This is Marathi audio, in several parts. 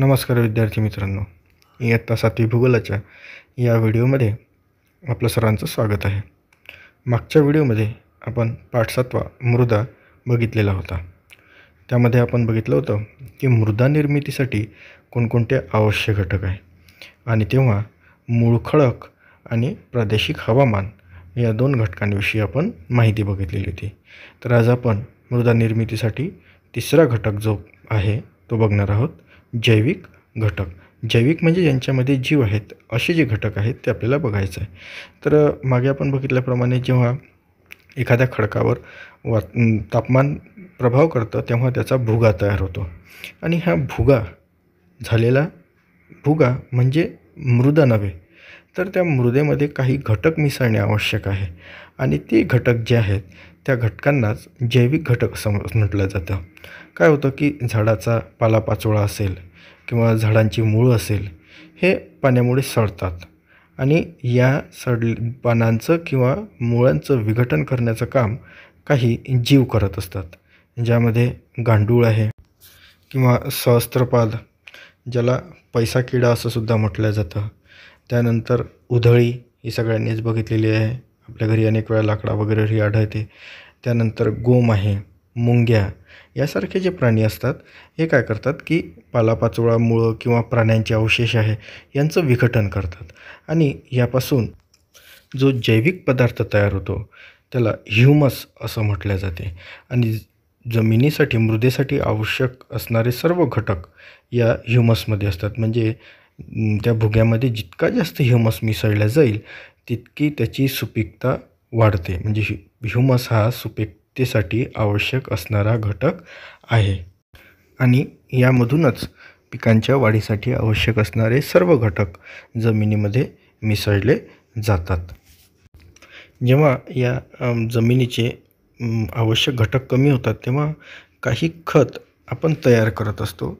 नमस्कार विद्यार्थी मित्रांनो इयत्ता सातवी भूगोलाच्या या व्हिडिओमध्ये आपलं सरांचं स्वागत आहे मागच्या व्हिडिओमध्ये आपण पाठसातवा मृदा बघितलेला होता त्यामध्ये आपण बघितलं होतं की मृदा निर्मितीसाठी कोणकोणते आवश्यक घटक आहे आणि तेव्हा मूळखळक आणि प्रादेशिक हवामान या दोन घटकांविषयी आपण माहिती बघितलेली होती तर आज आपण मृदा निर्मितीसाठी तिसरा घटक जो आहे तो बघणार आहोत जैविक घटक जैविक म्हणजे ज्यांच्यामध्ये जीव आहेत असे जे घटक आहेत ते आपल्याला बघायचं आहे तर मागे आपण बघितल्याप्रमाणे जेव्हा एखाद्या खडकावर वा तापमान प्रभाव करतं तेव्हा त्याचा भुगा तयार होतो आणि हा भुगा झालेला भुगा म्हणजे मृदा नव्हे तर त्या मृदेमध्ये काही घटक मिसळणे आवश्यक आहे आणि ते घटक जे आहेत त्या घटकांनाच जैविक घटक सम म्हटलं जातं काय होतं की झाडाचा पालापाचोळा असेल किंवा झाडांची मूळ असेल हे पाण्यामुळे सडतात आणि या सड पानांचं किंवा मुळांचं विघटन करण्याचं काम काही जीव करत असतात ज्यामध्ये गांडूळ आहे किंवा सहस्त्रपाद ज्याला पैसा किडा असं सुद्धा म्हटलं जातं त्यानंतर उधळी ही सगळ्यांनीच बघितलेली आहे आपल्या घरी अनेक वेळा लाकडा वगैरे ही आढळते त्यानंतर गोम आहे मुंग्या यासारखे जे प्राणी असतात हे काय करतात की पालापाचोळा मुळं किंवा प्राण्यांचे अवशेष आहे यांचं विघटन करतात आणि यापासून जो जैविक पदार्थ तयार होतो त्याला ह्युमस असं म्हटलं जाते आणि जमिनीसाठी मृदेसाठी आवश्यक असणारे सर्व घटक या ह्युमसमध्ये असतात म्हणजे त्या भुग्यामध्ये जितका जास्त ह्युमस मिसळला जाईल तितकी त्याची सुपीकता वाढते म्हणजे ह्यु ह्युमस हा सुपीकतेसाठी आवश्यक असणारा घटक आहे आणि यामधूनच पिकांच्या वाढीसाठी आवश्यक असणारे सर्व घटक जमिनीमध्ये मिसळले जातात जेव्हा या जमिनीचे आवश्यक घटक कमी होतात तेव्हा काही खत आपण तयार करत असतो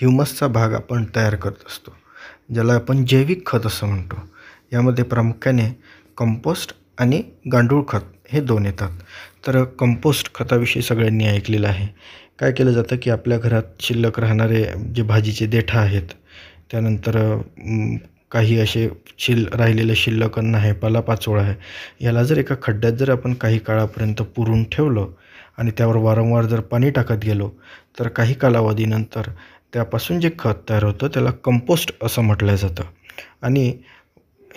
ह्युमसचा भाग आपण तयार करत असतो ज्याला आपण जैविक खत असं म्हणतो यामध्ये प्रामुख्याने कंपोस्ट आणि गांडूळ खत हे दोन येतात तर कंपोस्ट खताविषयी सगळ्यांनी ऐकलेलं आहे काय केलं जातं की आपल्या घरात शिल्लक राहणारे जे भाजीचे देठा आहेत त्यानंतर काही असे शिल राहिलेलं शिल्लक अन्न आहे पालापाचोळा आहे याला जर एका खड्ड्यात जर आपण काही काळापर्यंत पुरून ठेवलं आणि त्यावर वारंवार जर पाणी टाकत गेलो तर काही कालावधीनंतर त्यापासून जे खत तयार होतं त्याला कंपोस्ट असं म्हटलं जातं आणि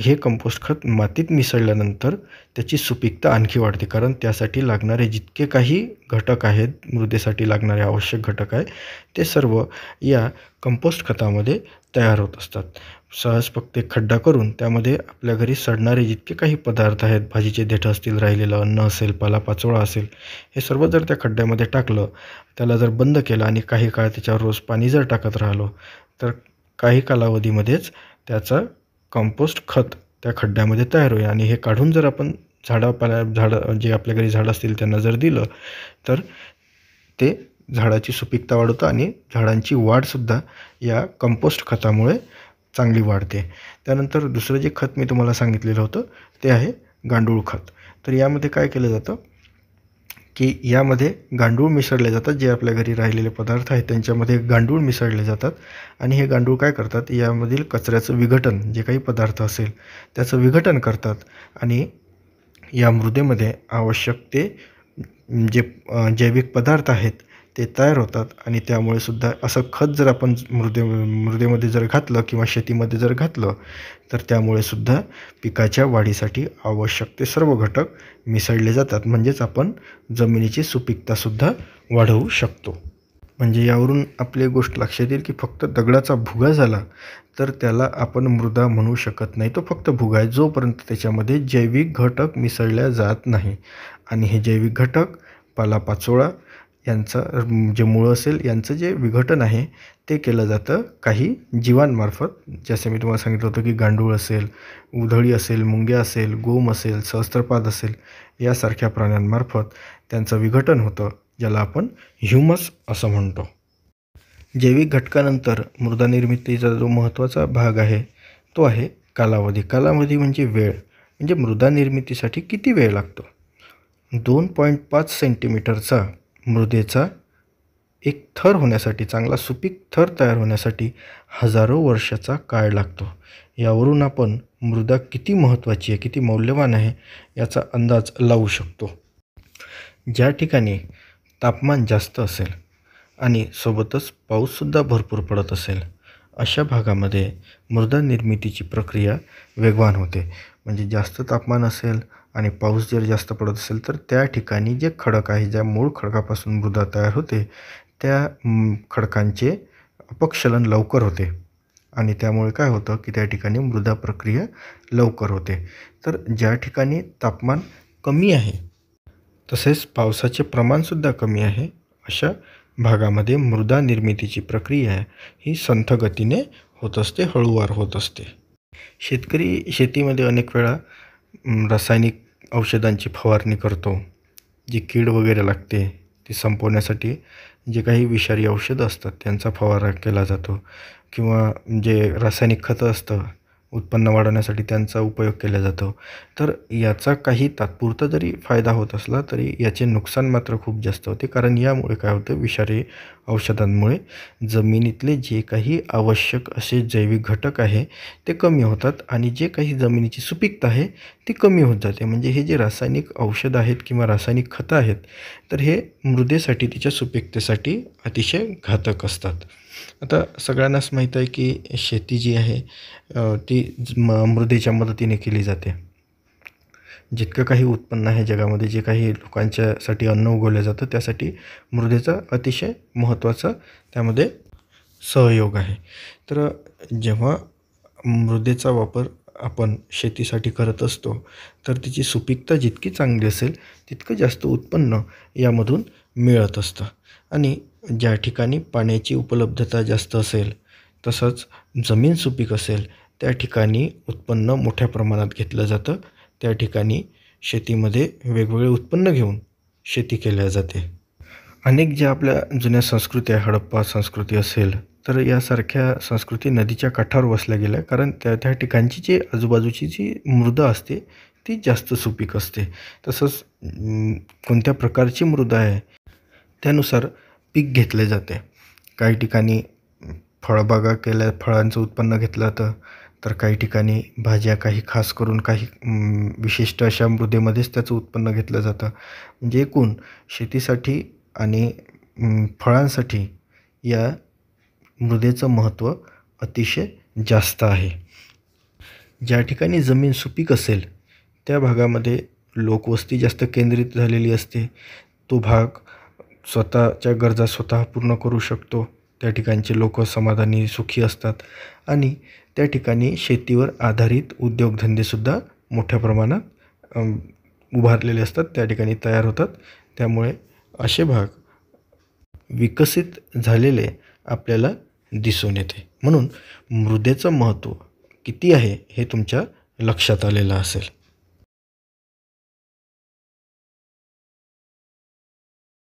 हे कंपोस्ट खत मातीत मिसळल्यानंतर त्याची सुपीकता आणखी वाढते कारण त्यासाठी लागणारे जितके काही घटक आहेत मृदेसाठी लागणारे आवश्यक घटक आहे ते सर्व या कंपोस्ट खतामध्ये तयार होत असतात सहज फक्त खड्डा करून त्यामध्ये आपल्या घरी सडणारे जितके काही पदार्थ आहेत भाजीचे देठं असतील राहिलेलं अन्न असेल पालापाचोळा असेल हे सर्व जर त्या खड्ड्यामध्ये टाकलं त्याला जर बंद केलं आणि काही काळ त्याच्यावर रोज पाणी जर टाकत राहिलो तर काही कालावधीमध्येच त्याचा कंपोस्ट खत त्या खड्ड्यामध्ये तयार होईल आणि हे काढून जर आपण झाडापाला झाडं जे आपल्या घरी झाडं असतील त्यांना जर दिलं तर ते झाडाची सुपिकता वाढवतं आणि झाडांची वाढसुद्धा या कंपोस्ट खतामुळे चांगली वाढते त्यानंतर दुसरं जे खत मी तुम्हाला सांगितलेलं होतं ते आहे गांडूळ खत तर यामध्ये काय केलं जातं की यामध्ये गांडूळ मिसळले जातात जे आपल्या घरी राहिलेले पदार्थ आहेत त्यांच्यामध्ये गांडूळ मिसळले जातात आणि हे गांडूळ काय करतात यामधील कचऱ्याचं विघटन जे काही पदार्थ असेल त्याचं विघटन करतात आणि या मृदेमध्ये आवश्यक ते जे जैविक पदार्थ आहेत ते तयार होतात आणि त्यामुळे सुद्धा असं खत जर आपण मृदे मृदेमध्ये जर घातलं किंवा शेतीमध्ये जर घातलं तर त्यामुळे सुद्धा पिकाच्या वाढीसाठी आवश्यक ते सर्व घटक मिसळले जातात म्हणजेच आपण जमिनीची सुपीकतासुद्धा वाढवू शकतो म्हणजे यावरून आपली गोष्ट लक्षात येईल की फक्त दगडाचा भुगा झाला तर त्याला आपण मृदा म्हणू शकत नाही तो फक्त भुगा आहे जोपर्यंत त्याच्यामध्ये जैविक घटक मिसळल्या जात नाही आणि हे जैविक घटक पालापाचोळा यांचं जे मुळं असेल यांचं जे विघटन आहे ते केलं जातं काही जीवांमार्फत जसे मी तुम्हाला सांगितलं होतं की गांडूळ असेल उधळी असेल मुंग्या असेल गोम असेल सहस्त्रपाद असेल यासारख्या प्राण्यांमार्फत त्यांचं विघटन होतं ज्याला आपण ह्युमस असं म्हणतो जैविक घटकानंतर मृदा निर्मितीचा जो महत्त्वाचा भाग आहे तो आहे कालावधी कालावधी म्हणजे वेळ म्हणजे मृदा निर्मितीसाठी किती वेळ लागतो दोन पॉईंट पाच सेंटीमीटरचा मृदेचा एक थर होण्यासाठी चांगला सुपीक थर तयार होण्यासाठी हजारो वर्षाचा काळ लागतो यावरून आपण मृदा किती महत्त्वाची आहे किती मौल्यवान आहे याचा अंदाज लावू शकतो ज्या ठिकाणी तापमान जास्त असेल आणि सोबतच पाऊससुद्धा भरपूर पडत असेल अशा भागामध्ये मृदा निर्मितीची प्रक्रिया वेगवान होते म्हणजे जास्त तापमान असेल आणि पाऊस जर जास्त पडत असेल तर त्या ठिकाणी जे खडक आहे ज्या मूळ खडकापासून मृदा तयार होते त्या खडकांचे अपक्षलन लवकर होते आणि त्यामुळे काय होतं की त्या ठिकाणी मृदा प्रक्रिया लवकर होते तर ज्या ठिकाणी तापमान कमी आहे तसेच पावसाचे प्रमाणसुद्धा कमी आहे अशा भागामध्ये मृदा निर्मितीची प्रक्रिया ही संथ गतीने होत असते हळूवार होत असते शेतकरी शेतीमध्ये अनेक वेळा रासायनिक औषधांची फवारणी करतो जी कीड वगैरे लागते ती संपवण्यासाठी जे काही विषारी औषधं असतात त्यांचा फवारा केला जातो किंवा जे रासायनिक खतं असतं उत्पन्न वाढवण्यासाठी त्यांचा उपयोग केला जातो तर याचा काही तात्पुरता जरी फायदा होत असला तरी याचे नुकसान मात्र खूप जास्त होते कारण यामुळे काय होतं विषारी औषधांमुळे जमिनीतले जे काही आवश्यक असे जैविक घटक आहे ते कमी होतात आणि जे काही जमिनीची सुपीकता आहे ती कमी होत जाते म्हणजे हे जे रासायनिक औषधं आहेत किंवा रासायनिक खतं आहेत तर हे मृदेसाठी तिच्या सुपीकतेसाठी अतिशय घातक असतात आता सगळ्यांनाच माहीत आहे की शेती जी आहे ती म मृदेच्या मदतीने केली जाते जितकं काही उत्पन्न आहे जगामध्ये जे काही लोकांच्यासाठी अन्न उगवलं जातं त्यासाठी मृदेचा अतिशय महत्त्वाचा त्यामध्ये सहयोग आहे तर जेव्हा मृदेचा वापर आपण शेतीसाठी करत असतो तर तिची सुपीकता जितकी चांगली असेल तितकं जास्त उत्पन्न यामधून मिळत असतं आणि ज्या ठिकाणी पाण्याची उपलब्धता जास्त असेल तसंच जमीन सुपीक असेल त्या ठिकाणी उत्पन्न मोठ्या प्रमाणात घेतलं जातं त्या ठिकाणी शेतीमध्ये वेगवेगळे उत्पन्न घेऊन शेती केल्या जाते अनेक ज्या आपल्या जुन्या संस्कृती आहे हडप्पा संस्कृती असेल तर यासारख्या संस्कृती नदीच्या काठावर वसल्या गेल्या कारण त्या त्या ठिकाणची जी आजूबाजूची जी मृदा असते ती जास्त सुपीक असते तसंच कोणत्या प्रकारची मृदा आहे त्यानुसार पीक घेतले जाते काही ठिकाणी फळबागा केल्या फळांचं उत्पन्न घेतलं जातं तर काही ठिकाणी भाज्या काही खास करून काही विशिष्ट अशा मृदेमध्येच त्याचं उत्पन्न घेतलं जातं म्हणजे एकूण शेतीसाठी आणि फळांसाठी या मृदेचं महत्त्व अतिशय जास्त आहे ज्या ठिकाणी जमीन सुपीक असेल त्या भागामध्ये लोकवस्ती जास्त केंद्रित झालेली असते तो भाग स्वतःच्या गरजा स्वतः पूर्ण करू शकतो त्या ठिकाणचे लोक समाधानी सुखी असतात आणि त्या ठिकाणी शेतीवर आधारित उद्योगधंदेसुद्धा मोठ्या प्रमाणात उभारलेले असतात त्या ठिकाणी तयार होतात त्यामुळे असे भाग विकसित झालेले आपल्याला दिसून येते म्हणून मृदेचं महत्त्व किती आहे हे तुमच्या लक्षात आलेलं असेल